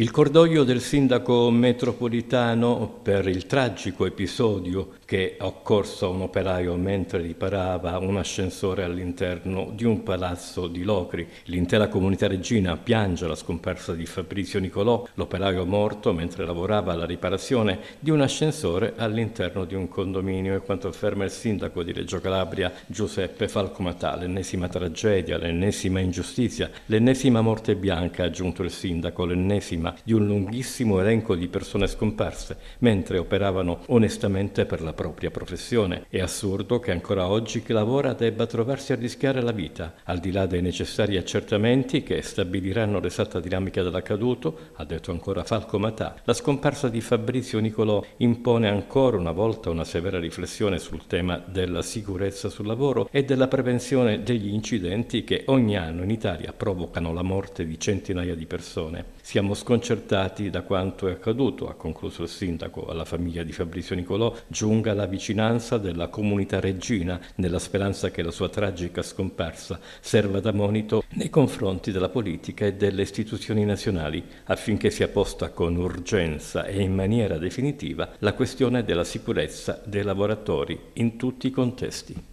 Il cordoglio del sindaco metropolitano per il tragico episodio che è occorso a un operaio mentre riparava un ascensore all'interno di un palazzo di Locri. L'intera comunità regina piange la scomparsa di Fabrizio Nicolò, l'operaio morto mentre lavorava alla riparazione di un ascensore all'interno di un condominio e quanto afferma il sindaco di Reggio Calabria Giuseppe Falcomatà, l'ennesima tragedia, l'ennesima ingiustizia, l'ennesima morte bianca, ha aggiunto il sindaco, l'ennesima vittima di un lunghissimo elenco di persone scomparse mentre operavano onestamente per la propria professione. È assurdo che ancora oggi chi lavora debba trovarsi a rischiare la vita, al di là dei necessari accertamenti che stabiliranno l'esatta dinamica dell'accaduto, ha detto ancora Falco Matà. La scomparsa di Fabrizio Nicolò impone ancora una volta una severa riflessione sul tema della sicurezza sul lavoro e della prevenzione degli incidenti che ogni anno in Italia provocano la morte di centinaia di persone. Siamo sconcertati sconcertati da quanto è accaduto, ha concluso il sindaco. Alla famiglia di Fabrizio Nicolò giunga la vicinanza della comunità reggina, nella speranza che la sua tragica scomparsa serva da monito nei confronti della politica e delle istituzioni nazionali, affinché sia posta con urgenza e in maniera definitiva la questione della sicurezza dei lavoratori in tutti i contesti.